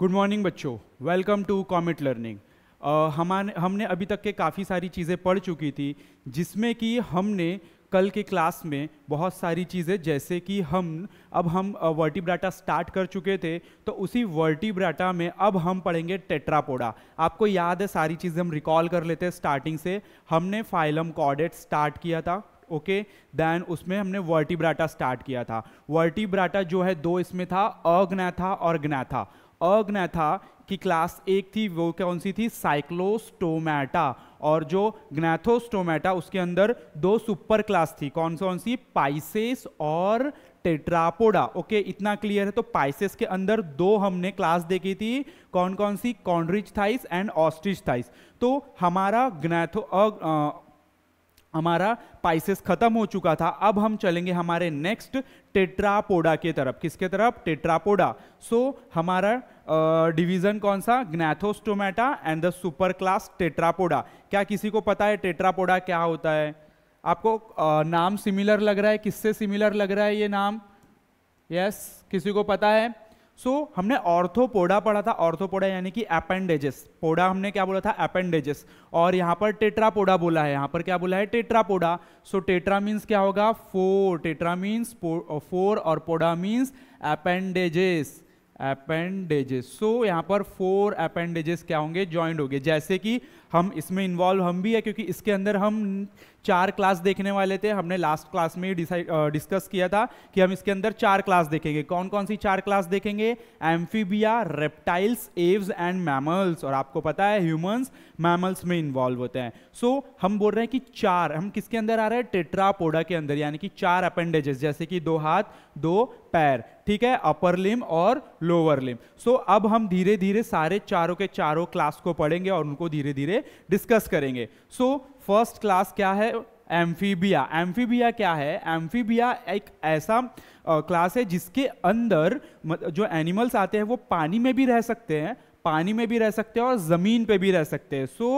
Good morning बच्चों welcome to Comet Learning हमारे हमने अभी तक के काफ़ी सारी चीज़ें पढ़ चुकी थी जिसमें कि हमने कल के क्लास में बहुत सारी चीज़ें जैसे कि हम अब हम वर्टिब्राटा स्टार्ट कर चुके थे तो उसी वर्टिब्राटा में अब हम पढ़ेंगे टेट्रापोडा आपको याद है सारी चीज़ें हम रिकॉल कर लेते हैं स्टार्टिंग से हमने फाइलम कॉडेट स्टार्ट किया था ओके okay, देन उसमें हमने वर्टिब्राटा स्टार्ट किया था वर्टिब्राटा जो है दो इसमें था अग्नैथा और ज्ञा अग्नेथा था कि क्लास एक थी वो कौन सी थी साइक्लोस्टोमैटा और जो ग्नेथोस्टोमैटा उसके अंदर दो सुपर क्लास थी कौन कौन सी पाइसेस और टेट्रापोडा ओके इतना क्लियर है तो पाइसेस के अंदर दो हमने क्लास देखी थी कौन कौन सी Chondrichthyes and Osteichthyes तो हमारा ग्नेथो हमारा पाइसेस खत्म हो चुका था अब हम चलेंगे हमारे नेक्स्ट टेट्रापोडा के तरफ किसके तरफ टेट्रापोडा सो so, हमारा डिवीजन कौन सा Gnathostomata and the super class Tetrapoda क्या किसी को पता है टेट्रापोडा क्या होता है आपको uh, नाम सिमिलर लग रहा है किससे सिमिलर लग रहा है ये नाम यस yes, किसी को पता है सो so, हमने ऑर्थोपोडा पढ़ा था ऑर्थोपोडा यानी कि अपेंडेजेस पोडा हमने क्या बोला था अपेंडेजेस और यहाँ पर टेट्रापोडा बोला है यहाँ पर क्या बोला है Tetrapoda so so, tetra means क्या होगा फोर टेट्रा मीन्स फोर और poda means appendages appendages so यहाँ पर फोर अपेंडेजेस क्या होंगे ज्वाइंट होंगे जैसे कि हम इसमें इन्वॉल्व हम भी है क्योंकि इसके अंदर हम चार क्लास देखने वाले थे हमने लास्ट क्लास में डिस्कस किया था कि हम इसके अंदर चार क्लास देखेंगे कौन कौन सी चार क्लास देखेंगे Amphibia reptiles Aves and mammals और आपको पता है ह्यूमंस मैमल्स में इन्वॉल्व होते हैं सो so, हम बोल रहे हैं कि चार हम किसके अंदर आ रहे हैं टेट्रापोडा के अंदर यानी कि चार अपेंडेजेस जैसे कि दो हाथ दो पैर ठीक है अपर लिम और लोअर लिम सो अब हम धीरे धीरे सारे चारों के चारों क्लास को पढ़ेंगे और उनको धीरे धीरे डिस्कस करेंगे सो फर्स्ट क्लास क्या है एम्फीबिया एम्फीबिया क्या है एम्फीबिया एक ऐसा क्लास है जिसके अंदर जो एनिमल्स आते हैं वो पानी में भी रह सकते हैं पानी में भी रह सकते हैं और ज़मीन पे भी रह सकते हैं so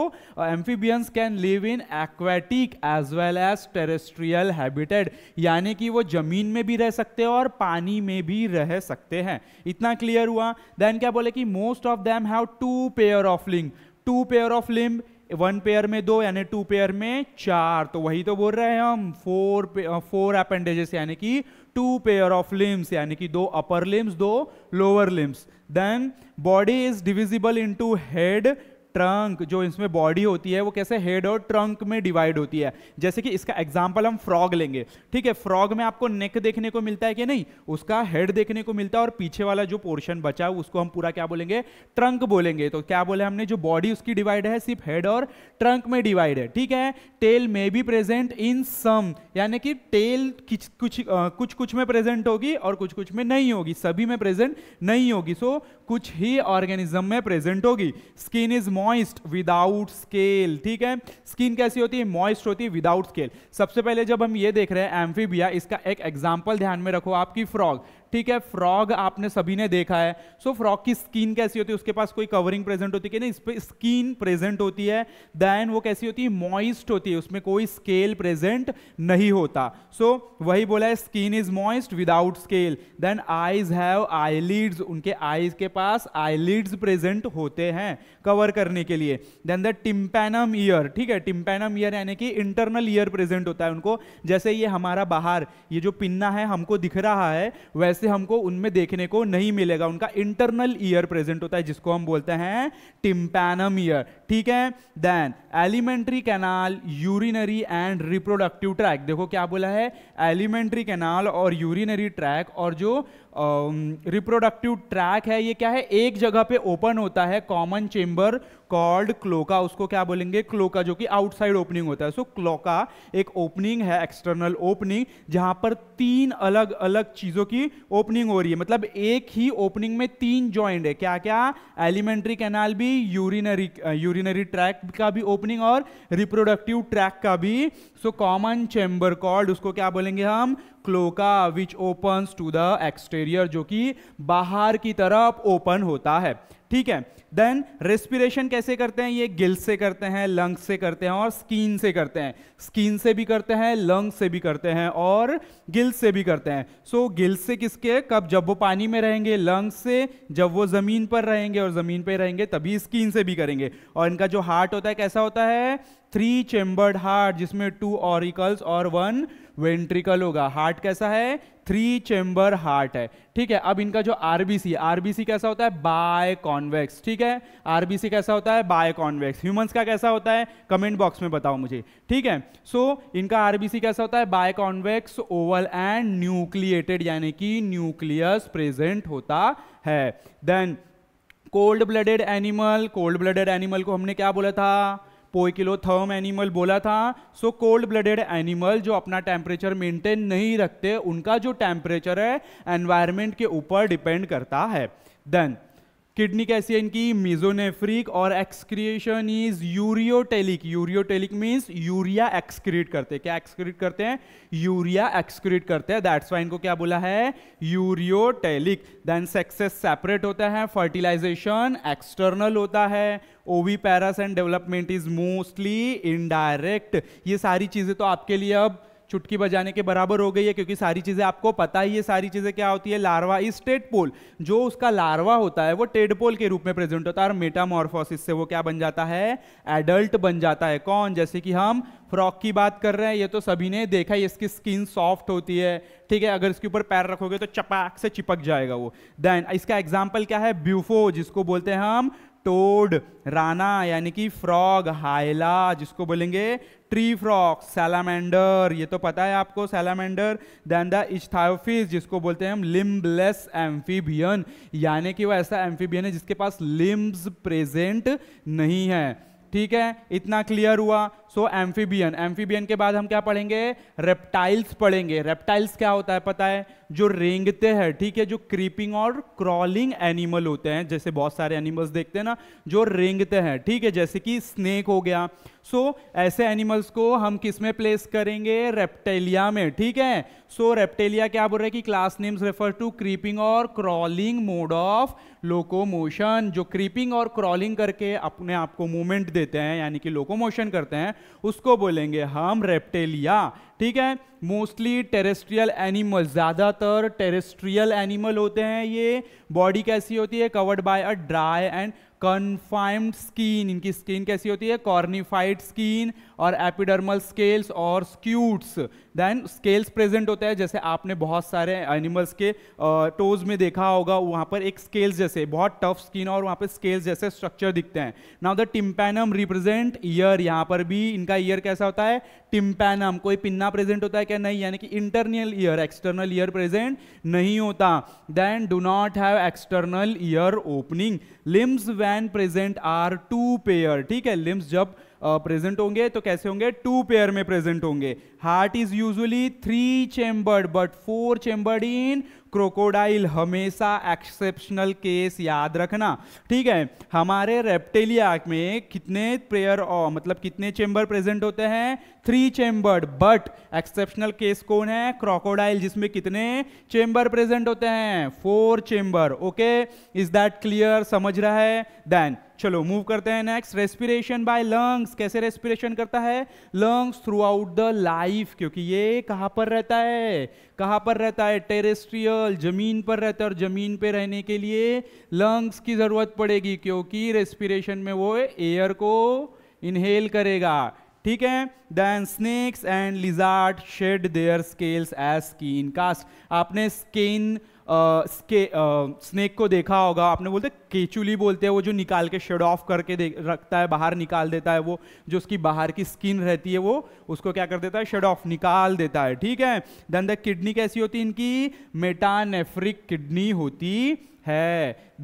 amphibians can live in aquatic as well as terrestrial habitat यानी कि वो ज़मीन में भी रह सकते हैं और पानी में भी रह सकते हैं इतना क्लियर हुआ देन क्या बोले कि most of them have two pair of limb two pair of limb one pair में दो यानी टू पेयर में चार तो वही तो बोल रहे हैं हम फोर फोर अपेंडेजेस यानी कि टू पेयर ऑफ लिम्स यानी कि दो अपर लिम्स दो lower limbs then body is divisible into head trunk जो इसमें बॉडी होती है वो कैसे हेड और ट्रंक में डिवाइड होती है जैसे कि इसका एग्जाम्पल हम फ्रॉग लेंगे ठीक है फ्रॉग में आपको नेक देखने को मिलता है कि नहीं उसका हेड देखने को मिलता है और पीछे वाला जो पोर्शन बचा है उसको हम पूरा क्या बोलेंगे ट्रंक बोलेंगे तो क्या बोले हमने जो बॉडी उसकी डिवाइड है सिर्फ हेड और ट्रंक में डिवाइड है ठीक है टेल में भी प्रेजेंट इन सम यानी कि टेल कुछ कुछ आ, कुछ कुछ में प्रेजेंट होगी और कुछ कुछ में नहीं होगी सभी में प्रेजेंट नहीं होगी सो so, कुछ ही ऑर्गेनिज्म में प्रेजेंट होगी स्किन इज मॉ मॉइस्ट विदाउट स्केल ठीक है स्किन कैसी होती है मॉइस्ट होती है विदाउट स्केल सबसे पहले जब हम ये देख रहे हैं एम्फीबिया इसका एक एग्जाम्पल ध्यान में रखो आपकी फ्रॉग ठीक है फ्रॉग आपने सभी ने देखा है सो so, फ्रॉग की स्किन कैसी होती है उसके पास कोई कवरिंग प्रेजेंट होती है कि नहीं इस पर स्किन प्रेजेंट होती है देन वो कैसी होती है मॉइस्ट होती है उसमें कोई स्केल प्रेजेंट नहीं होता सो so, वही बोला है skin is moist without scale then eyes have eyelids उनके आईज के पास आईलिड्स प्रेजेंट होते हैं कवर करने के लिए देन द टिम्पेनम ईयर ठीक है टिम्पेनम ईयर यानी कि इंटरनल ईयर प्रेजेंट होता है उनको जैसे ये हमारा बाहर ये जो पिन्ना है हमको दिख रहा है वैसे से हमको उनमें देखने को नहीं मिलेगा उनका इंटरनल ईयर प्रेजेंट होता है जिसको हम बोलते हैं टिम्पैनम ईयर ठीक है then alimentary canal urinary and reproductive tract देखो क्या बोला है एलिमेंट्री कैनाल और यूरिनरी ट्रैक और जो रिप्रोडक्टिव ट्रैक है ये क्या है एक जगह पे ओपन होता है कॉमन चेम्बर कॉल्ड क्लोका उसको क्या बोलेंगे क्लोका जो कि आउटसाइड ओपनिंग होता है सो so, क्लोका एक ओपनिंग है एक्सटर्नल ओपनिंग जहां पर तीन अलग अलग चीजों की ओपनिंग हो रही है मतलब एक ही ओपनिंग में तीन ज्वाइंट है क्या क्या एलिमेंट्री कैनाल भी यूरिनरी यूरिनरी ट्रैक का भी ओपनिंग और रिप्रोडक्टिव ट्रैक का भी सो कॉमन चेम्बर कॉल्ड उसको क्या बोलेंगे हम cloaca which open to the exterior जो कि बाहर की तरफ ओपन होता है ठीक है देन रेस्पिरेशन कैसे करते हैं ये गिल्स से करते हैं लंग्स से करते हैं और स्किन से करते हैं स्किन से भी करते हैं लंग्स से भी करते हैं और गिल्स से भी करते हैं सो so, गिल्स से किसके कब जब वो पानी में रहेंगे लंग्स से जब वो ज़मीन पर रहेंगे और ज़मीन पर रहेंगे तभी स्किन से भी करेंगे और इनका जो हार्ट होता है कैसा होता है थ्री चेंबर्ड हार्ट जिसमें टू ऑरिकल्स और वन वेंट्रिकल होगा हार्ट कैसा है थ्री चेंबर हार्ट है ठीक है अब इनका जो आरबीसी आरबीसी कैसा होता है बाय कॉन्वेक्स ठीक है आरबीसी कैसा होता है बाय कॉन्वेक्स ह्यूमंस का कैसा होता है कमेंट बॉक्स में बताओ मुझे ठीक है सो so, इनका आरबीसी कैसा होता है biconvex oval and nucleated यानी कि न्यूक्लियस प्रेजेंट होता है then cold blooded animal cold blooded animal को हमने क्या बोला था पोइकिलोथर्म एनिमल बोला था सो कोल्ड ब्लडेड एनिमल जो अपना टेम्परेचर मेंटेन नहीं रखते उनका जो टेम्परेचर है एनवायरमेंट के ऊपर डिपेंड करता है देन किडनी कैसी है इनकी मिजोनेफ्रिक और excretion is ureotelic ureotelic means urea excrete करते हैं क्या एक्सक्रीट करते हैं यूरिया एक्सक्रीट करते हैं दैट्स वाई इनको क्या बोला है यूरियोटेलिक देन सेक्सेस सेपरेट होता है फर्टिलाइजेशन एक्सटर्नल होता है oviparous and development is mostly indirect ये सारी चीजें तो आपके लिए अब चुटकी बजाने के बराबर हो गई है क्योंकि सारी चीज़ें आपको पता ही है सारी चीज़ें क्या होती है लार्वा इस टेडपोल जो उसका लार्वा होता है वो टेडपोल के रूप में प्रेजेंट होता है और मेटामॉर्फोसिस से वो क्या बन जाता है एडल्ट बन जाता है कौन जैसे कि हम फ्रॉक की बात कर रहे हैं ये तो सभी ने देखा है इसकी स्किन सॉफ्ट होती है ठीक है अगर इसके ऊपर पैर रखोगे तो चपाक से चिपक जाएगा वो देन इसका एग्जाम्पल क्या है ब्यूफो जिसको बोलते हैं हम टोड राना यानी कि फ्रॉग हाइला जिसको बोलेंगे ट्री फ्रॉग सैलामेंडर ये तो पता है आपको सैलामेंडर देन द इस्थायोफिस जिसको बोलते हैं हम लिम्बलेस एम्फीबियन यानी कि वह ऐसा एम्फीबियन है जिसके पास लिम्ब प्रेजेंट नहीं है ठीक है इतना क्लियर हुआ सो एम्फीबियन एम्फीबियन के बाद हम क्या पढ़ेंगे रेप्टाइल्स पढ़ेंगे रेप्टाइल्स क्या होता है पता है जो रेंगते हैं ठीक है जो क्रीपिंग और क्रॉलिंग एनिमल होते हैं जैसे बहुत सारे एनिमल्स देखते हैं ना जो रेंगते हैं ठीक है जैसे कि स्नेक हो गया सो so, ऐसे एनिमल्स को हम किस में प्लेस करेंगे रेप्टेलिया में ठीक है सो so, रेप्टेलिया क्या बोल रहे हैं कि class names refer to creeping और क्रॉलिंग मोड ऑफ लोकोमोशन जो क्रीपिंग और क्रॉलिंग करके अपने आप को मूवमेंट देते हैं यानी कि लोकोमोशन करते हैं उसको बोलेंगे हम रेप्टेलिया ठीक है मोस्टली टेरेस्ट्रियल एनिमल ज़्यादातर टेरेस्ट्रियल एनिमल होते हैं ये बॉडी कैसी होती है covered by a dry and cornified skin इनकी स्किन कैसी होती है कॉर्निफाइड स्किन और एपिडर्मल स्केल्स और स्क्यूट्स देन स्केल्स प्रेजेंट होता है जैसे आपने बहुत सारे एनिमल्स के टोज में देखा होगा वहाँ पर एक स्केल्स जैसे बहुत टफ स्किन और वहाँ पर स्केल्स जैसे स्ट्रक्चर दिखते हैं now the tympanum represent ear यहाँ पर भी इनका ईयर कैसा होता है टिम्पैनम कोई पिन्ना प्रेजेंट होता है क्या नहीं यानी कि internal ear external ear present नहीं होता then do not have external ear opening limbs when present are two pair ठीक है लिम्स जब प्रेजेंट होंगे तो कैसे होंगे टू पेयर में प्रेजेंट होंगे heart is usually three chambered but four chambered in crocodile हमेशा एक्सेप्शनल केस याद रखना ठीक है हमारे रेप्टेलिया में कितने प्रेयर मतलब कितने चेंबर प्रेजेंट होते हैं three chambered but exceptional case कौन है क्रोकोडाइल जिसमें कितने चेंबर प्रेजेंट होते हैं four chamber okay is that clear समझ रहा है देन चलो मूव करते हैं नेक्स्ट रेस्पिरेशन बाय लंग्स कैसे रेस्पिरेशन करता है lungs throughout the life क्योंकि ये कहां पर रहता है कहाँ पर रहता है टेरेस्ट्रियल जमीन पर रहता है और जमीन पर रहने के लिए लंग्स की जरूरत पड़ेगी क्योंकि रेस्पिरेशन में वो एयर को इनहेल करेगा ठीक है then snakes and lizard shed their scales as skin cast आपने स्किन स्के स्नेक को देखा होगा आपने बोलते केचुली बोलते हैं वो जो निकाल के शेड ऑफ करके रखता है बाहर निकाल देता है वो जो उसकी बाहर की स्किन रहती है वो उसको क्या कर देता है शेड ऑफ निकाल देता है ठीक है देन द किडनी कैसी होती है इनकी मेटानेफ्रिक किडनी होती है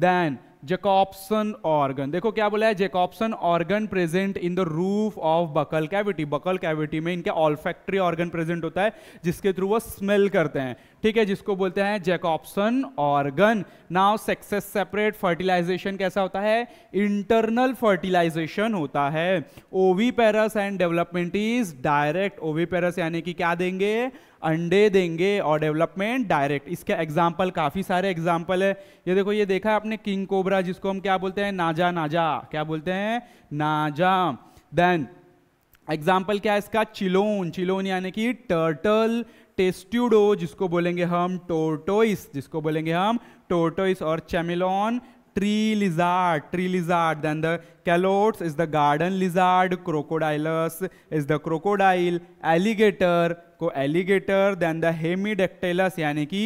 देन जेकॉप्सन ऑर्गन देखो क्या बोला है Jacobson organ present in the roof of buccal cavity buccal cavity में इनके ऑल्फैक्ट्री ऑर्गन प्रेजेंट होता है जिसके थ्रू वो स्मेल करते हैं ठीक है जिसको बोलते हैं Jacobson organ now sexes separate fertilization कैसा होता है इंटरनल फर्टिलाइजेशन होता है oviparous and development is direct oviparous यानी कि क्या देंगे अंडे देंगे और डेवलपमेंट डायरेक्ट इसके एग्जाम्पल काफ़ी सारे एग्जाम्पल है ये देखो ये देखा है आपने किंग कोबरा जिसको हम क्या बोलते हैं नाजा नाजा क्या बोलते हैं नाजा देन एग्जाम्पल क्या है इसका चिलोन चिलोन यानी कि टर्टल टेस्ट्यूडो जिसको बोलेंगे हम टोटोइस जिसको बोलेंगे हम टोटोइस और chameleon tree lizard tree lizard then the Calotes is the garden lizard Crocodylus is the crocodile alligator को एलिगेटर देन द हेमीडेक्टेलस यानी कि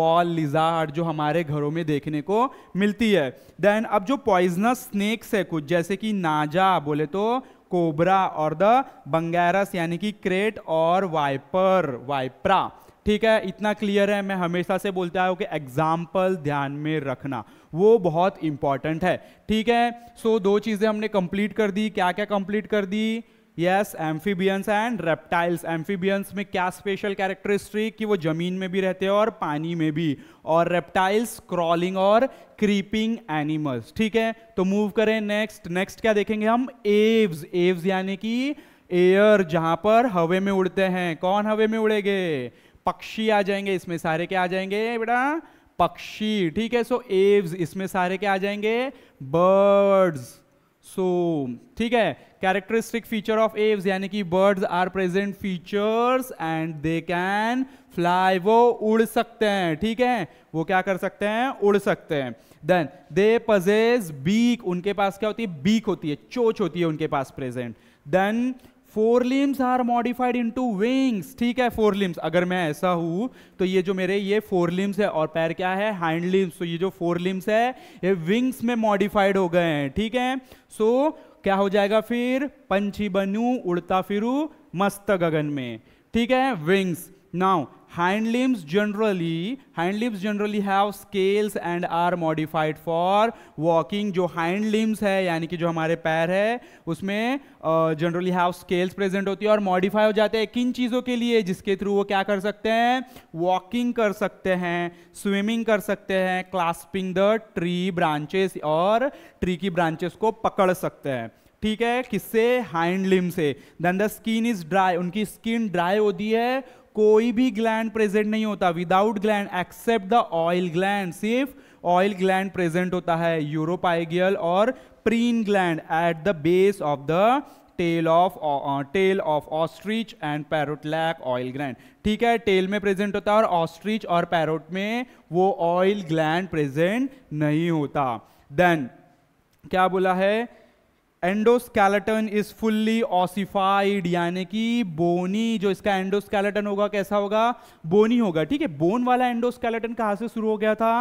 वॉल लिजार्ड जो हमारे घरों में देखने को मिलती है देन अब जो पॉइजनस स्नेक्स है कुछ जैसे कि नाजा बोले तो कोबरा और द बंगारस यानी कि क्रेट और वाइपर वाइप्रा ठीक है इतना क्लियर है मैं हमेशा से बोलता हूँ कि एग्जाम्पल ध्यान में रखना वो बहुत इंपॉर्टेंट है ठीक है सो so, दो चीज़ें हमने कंप्लीट कर दी क्या क्या कंप्लीट कर दी yes amphibians and reptiles amphibians में क्या स्पेशल कैरेक्टरिस्टिक कि वो जमीन में भी रहते हैं और पानी में भी और रेप्टाइल्स क्रॉलिंग और क्रीपिंग एनिमल्स ठीक है तो मूव करें नेक्स्ट नेक्स्ट क्या देखेंगे हम एव्स एव्स यानी कि एयर जहां पर हवे में उड़ते हैं कौन हवे में उड़ेंगे पक्षी आ जाएंगे इसमें सारे क्या आ जाएंगे बेटा पक्षी ठीक है सो एव्स इसमें सारे क्या आ जाएंगे बर्ड्स सो so, ठीक है कैरेक्टरिस्टिक फीचर ऑफ एव्स यानी कि birds are present features and they can fly वो उड़ सकते हैं ठीक है वो क्या कर सकते हैं उड़ सकते हैं देन दे पजेज बीक उनके पास क्या होती है बीक होती है चोच होती है उनके पास present then fore limbs are modified into wings ठीक है फोर लिम्स अगर मैं ऐसा हूं तो ये जो मेरे ये फोर लिम्स है और पैर क्या है हाइंड लिम्स तो ये जो फोर लिम्स है ये विंग्स में मॉडिफाइड हो गए हैं ठीक है सो so, क्या हो जाएगा फिर पंछी बनू उड़ता फिरू मस्त गगन में ठीक है wings Now, hind limbs generally, hind limbs generally have scales and are modified for walking. जो hind limbs है यानी कि जो हमारे पैर है उसमें generally have scales present होती है और modify हो जाते हैं किन चीज़ों के लिए जिसके through वो क्या कर सकते हैं walking कर सकते हैं swimming कर सकते हैं clasping the tree branches और tree की branches को पकड़ सकते हैं ठीक है किससे हाइंड लिम से then the skin is dry उनकी स्किन ड्राई होती है कोई भी ग्लैंड प्रेजेंट नहीं होता without gland except the oil gland सिर्फ ऑयल ग्लैंड प्रेजेंट होता है यूरोपाइगियल और preen gland at the base of the tail of tail of ostrich and parrot like oil gland ठीक है टेल में प्रेजेंट होता है और ऑस्ट्रिच और पैरोट में वो ऑयल ग्लैंड प्रेजेंट नहीं होता देन क्या बोला है एंडोस्केलेटन इज फुल्ली ऑसिफाइड यानी कि बोनी जो इसका एंडोस्केलेटन होगा कैसा होगा बोनी होगा ठीक है बोन वाला एंडोस्केलेटन कहां से शुरू हो गया था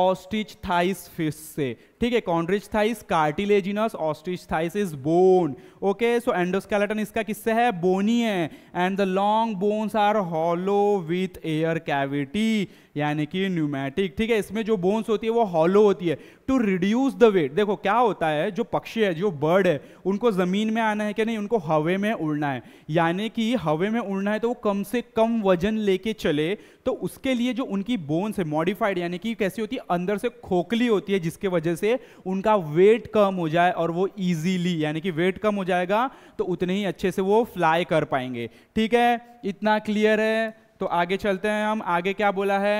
ऑस्टिच थाइस फिश से ठीक है Chondrichthyes cartilaginous Osteichthyes is bone okay so endoskeleton इसका किससे है बोनी है and the long bones are hollow with air cavity यानी कि न्यूमैटिक ठीक है इसमें जो बोन्स होती है वो हॉलो होती है टू रिड्यूस द वेट देखो क्या होता है जो पक्षी है जो बर्ड है उनको ज़मीन में आना है कि नहीं उनको हवे में उड़ना है यानी कि हवे में उड़ना है तो वो कम से कम वजन लेके चले तो उसके लिए जो उनकी बोन्स है मॉडिफाइड यानी कि कैसी होती है अंदर से खोखली होती है जिसके वजह से उनका वेट कम हो जाए और वो इजीली यानी कि वेट कम हो जाएगा तो उतने ही अच्छे से वो फ्लाई कर पाएंगे ठीक है इतना क्लियर है तो आगे चलते हैं हम आगे क्या बोला है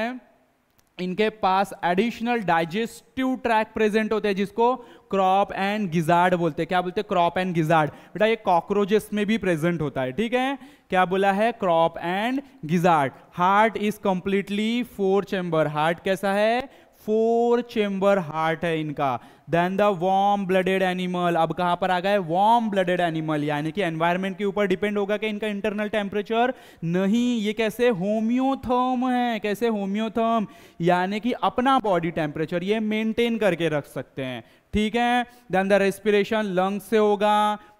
इनके पास एडिशनल डाइजेस्टिव ट्रैक प्रेजेंट होते हैं जिसको क्रॉप एंड गिजार्ड बोलते हैं क्या बोलते हैं क्रॉप एंड गिजार्ड बेटा ये कॉकरोचेस में भी प्रेजेंट होता है ठीक है क्या बोला है crop and gizzard heart is completely four chamber heart कैसा है फोर चेंबर हार्ट है इनका then the warm blooded animal अब कहां पर आ गए वॉर्म ब्लडेड एनिमल यानी कि एनवायरमेंट के ऊपर डिपेंड होगा कि इनका इंटरनल टेम्परेचर नहीं ये कैसे होम्योथर्म है कैसे होम्योथर्म यानी कि अपना बॉडी टेम्परेचर ये मेंटेन करके रख सकते हैं ठीक है देन द रेस्पिरेशन लंग्स से होगा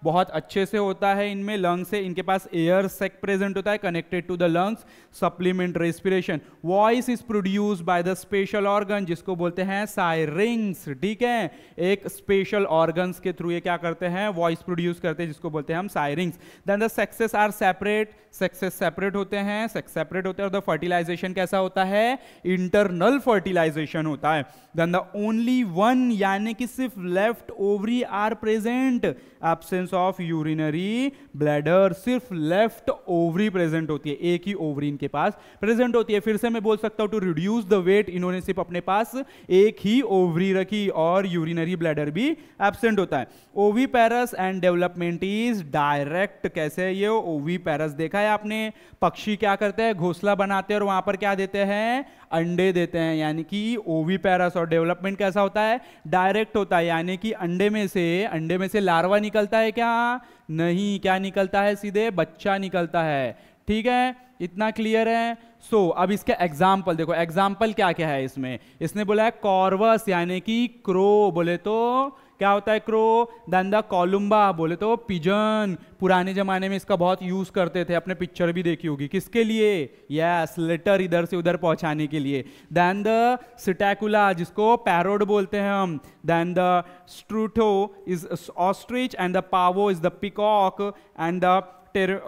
बहुत अच्छे से होता है इनमें लंग्स से इनके पास एयर सेक प्रेजेंट होता है connected to the lungs supplement respiration voice is produce by the special organ जिसको बोलते हैं साइरिंग्स ठीक है एक स्पेशल ऑर्गन्स के थ्रू ये क्या करते हैं वॉइस प्रोड्यूस करते हैं जिसको बोलते हैं हम syrinx then the sexes are separate sexes separate होते हैं सेक्स सेपरेट होते हैं और द फर्टिलाइजेशन कैसा होता है इंटरनल फर्टिलाइजेशन होता है देन द ओनली वन यानी कि सिर्फ left ovary are present absence of urinary bladder सिर्फ लेफ्ट ओवरी प्रेजेंट होती है एक ही ओवरी इनके पास प्रेजेंट होती है फिर से मैं बोल सकता हूं टू रिड्यूस द वेट इन्होंने सिर्फ अपने पास एक ही ओवरी रखी और यूरिनरी ब्लैडर भी एबसेंट होता है oviparous and development is direct कैसे ये ओवी पैरस देखा है आपने पक्षी क्या करते हैं घोसला बनाते हैं और वहां पर क्या देते हैं अंडे देते हैं यानी कि ओवी पैरासोर डेवलपमेंट कैसा होता है डायरेक्ट होता है यानी कि अंडे में से अंडे में से लार्वा निकलता है क्या नहीं क्या निकलता है सीधे बच्चा निकलता है ठीक है इतना क्लियर है सो so, अब इसका एग्जाम्पल देखो एग्जाम्पल क्या क्या है इसमें इसने बोला है कॉर्वस यानी कि क्रो बोले तो क्या होता है क्रो देन द कोलुम्बा बोले तो पिजन पुराने जमाने में इसका बहुत यूज करते थे अपने पिक्चर भी देखी होगी किसके लिए यस लेटर इधर से उधर पहुंचाने के लिए देन द सिटैकुला जिसको पैरोड बोलते हैं हम then the Struthio is ostrich and the Pavo is the peacock and the टेर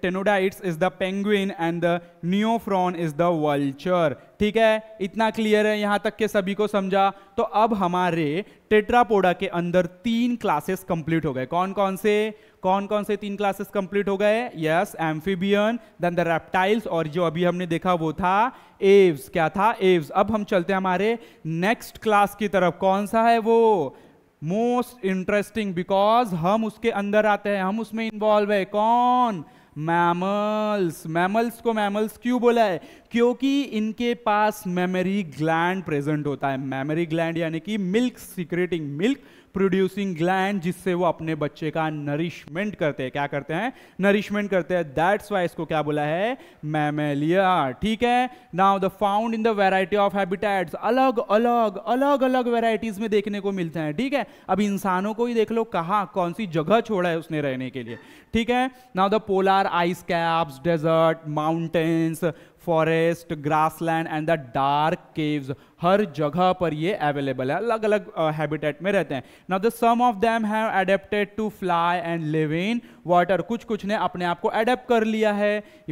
Aptenodytes is the penguin and the Neophron is the vulture ठीक है इतना क्लियर है यहां तक के सभी को समझा तो अब हमारे टेट्रापोडा के अंदर तीन क्लासेस कंप्लीट हो गए कौन कौन से कौन कौन से तीन क्लासेस कंप्लीट हो गए yes amphibian then the reptiles और जो अभी हमने देखा वो था एव्स क्या था एव्स अब हम चलते हैं हमारे नेक्स्ट क्लास की तरफ कौन सा है वो मोस्ट इंटरेस्टिंग बिकॉज हम उसके अंदर आते हैं हम उसमें इन्वॉल्व है कौन मैमल्स मैमल्स को मैमल्स क्यों बोला है क्योंकि इनके पास मेमरी ग्लैंड प्रेजेंट होता है मेमरी ग्लैंड यानी कि milk secreting milk producing gland जिससे वो अपने बच्चे का नरिशमेंट करते हैं क्या करते हैं नरिशमेंट करते हैं दैट्स वाई इसको क्या बोला है मैमेलिया ठीक है now the found in the variety of habitats अलग अलग अलग अलग वेराइटीज में देखने को मिलते हैं ठीक है अब इंसानों को ही देख लो कहाँ कौन सी जगह छोड़ा है उसने रहने के लिए ठीक है now the polar ice caps desert mountains forest grassland and the dark caves हर जगह पर ये अवेलेबल है अलग अलग हैबिटेट में रहते हैं now the some of them have adapted to fly and live in water कुछ कुछ ने अपने आप को अडेप्ट कर लिया है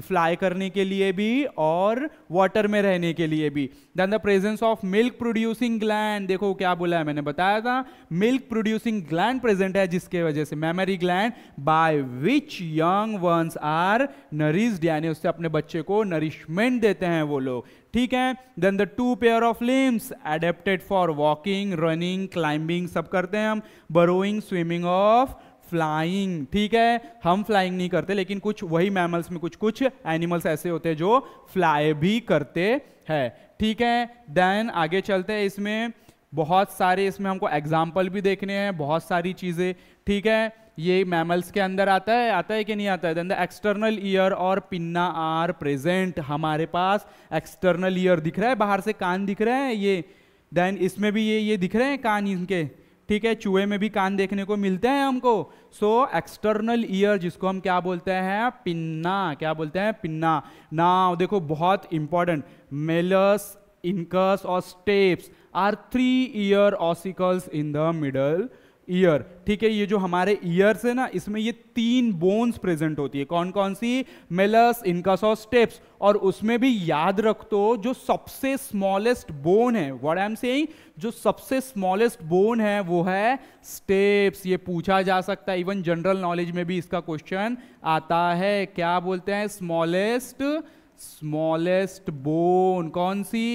फ्लाई करने के लिए भी और वाटर में रहने के लिए भी then the presence of milk producing gland देखो क्या बोला है मैंने बताया था मिल्क प्रोड्यूसिंग ग्लैंड प्रेजेंट है जिसके वजह से mammary gland by which young ones are nourished यानी उससे अपने बच्चे को नरिशमेंट देते हैं वो लोग ठीक है then the two pair of limbs adapted for walking running climbing सब करते हैं हम बरोइंग स्विमिंग ऑफ फ्लाइंग ठीक है हम फ्लाइंग नहीं करते लेकिन कुछ वही मैमल्स में कुछ कुछ एनिमल्स ऐसे होते हैं जो फ्लाई भी करते हैं ठीक है देन आगे चलते हैं इसमें बहुत सारे इसमें हमको एग्जाम्पल भी देखने हैं बहुत सारी चीज़ें ठीक है ये मैमल्स के अंदर आता है आता है कि नहीं आता है देन द एक्सटर्नल ईयर और पिन्ना आर प्रेजेंट हमारे पास एक्सटर्नल ईयर दिख रहा है बाहर से कान दिख रहे हैं ये देन इसमें भी ये ये दिख रहे हैं कान इनके ठीक है चूहे में भी कान देखने को मिलते हैं हमको सो एक्सटर्नल ईयर जिसको हम क्या बोलते हैं पिन्ना क्या बोलते हैं पिन्ना ना देखो बहुत इंपॉर्टेंट मेलस इनकस और stapes are three ear ossicles in the middle ear ठीक है ये जो हमारे ईयर्स है ना इसमें ये तीन बोन्स प्रेजेंट होती है कौन कौन सी मेलस इनकस और स्टेप्स और उसमें भी याद रख दो जो सबसे स्मॉलेस्ट बोन है व्हाट आई एम सेइंग जो सबसे स्मॉलेस्ट बोन है वो है स्टेप्स ये पूछा जा सकता है इवन जनरल नॉलेज में भी इसका क्वेश्चन आता है क्या बोलते हैं स्मॉलेस्ट स्मॉलेस्ट बोन कौन सी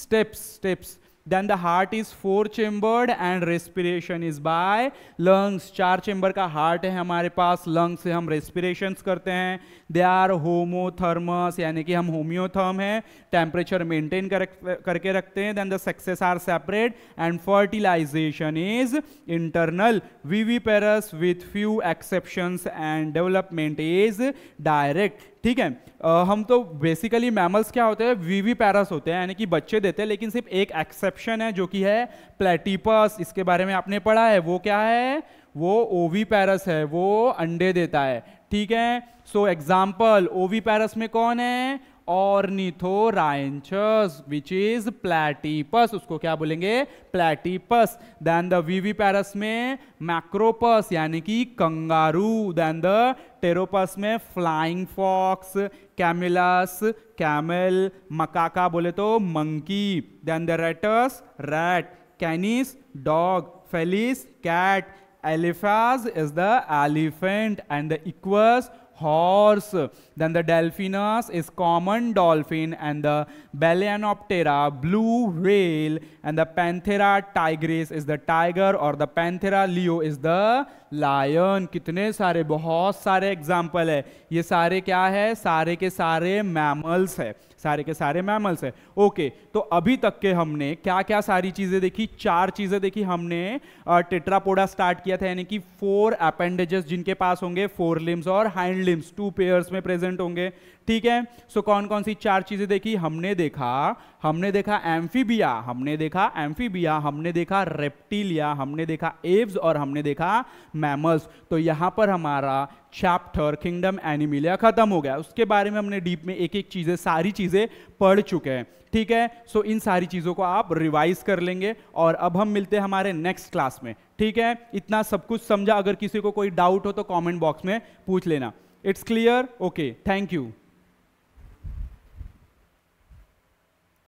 stapes stapes then the heart is four chambered and respiration is by lungs चार चेंबर का हार्ट है हमारे पास लंग्स से हम रेस्पिरेशन करते हैं दे आर होमोथर्मस यानी कि हम होम्योथर्म है टेम्परेचर मेंटेन करके रखते हैं then the sexes are separate and fertilization is internal viviparous with few exceptions and development is direct ठीक है आ, हम तो बेसिकली मैमल्स क्या होते हैं वीवी पैरस होते हैं यानी कि बच्चे देते हैं लेकिन सिर्फ एक एक्सेप्शन है जो कि है प्लेटिपस इसके बारे में आपने पढ़ा है वो क्या है वो ओवी पैरस है वो अंडे देता है ठीक है सो एग्जाम्पल ओवी पैरस में कौन है ऑर्निथोराइंस विच इज प्लेटिपस उसको क्या बोलेंगे प्लेटिपस देन द पैरस में मैक्रोपस यानी कि कंगारू देन द टेरोपस में flying fox Camelus camel Macaca बोले तो monkey then the Rattus rat Canis dog Felis cat Elephas is the elephant and the Equus horse. Then the delphinus is common dolphin and the Balaenoptera blue whale and the Panthera tigris is the tiger और the Panthera leo is the lion. कितने सारे बहुत सारे example है ये सारे क्या है सारे के सारे मैमल्स है सारे के सारे मैमल्स है ओके तो अभी तक के हमने क्या क्या सारी चीज़ें देखी चार चीज़ें देखी हमने टेट्रापोडा स्टार्ट किया था यानी कि फोर अपेंडेजेस जिनके पास होंगे फोर लिम्स और हाइंड लिम्स टू पेयर्स में प्रेजेंट होंगे ठीक है सो कौन कौन सी चार चीज़ें देखी हमने देखा हमने देखा एम्फीबिया हमने देखा एम्फीबिया हमने देखा रेप्टिलिया हमने देखा एव्स और हमने देखा मैमल्स तो यहां पर हमारा चैप्टर किंगडम एनिमिलिया खत्म हो गया उसके बारे में हमने डीप में एक एक चीज़ें सारी चीज़ें पढ़ चुके हैं ठीक है सो so, इन सारी चीज़ों को आप रिवाइज कर लेंगे और अब हम मिलते हैं हमारे नेक्स्ट क्लास में ठीक है इतना सब कुछ समझा अगर किसी को कोई डाउट हो तो कॉमेंट बॉक्स में पूछ लेना it's clear okay thank you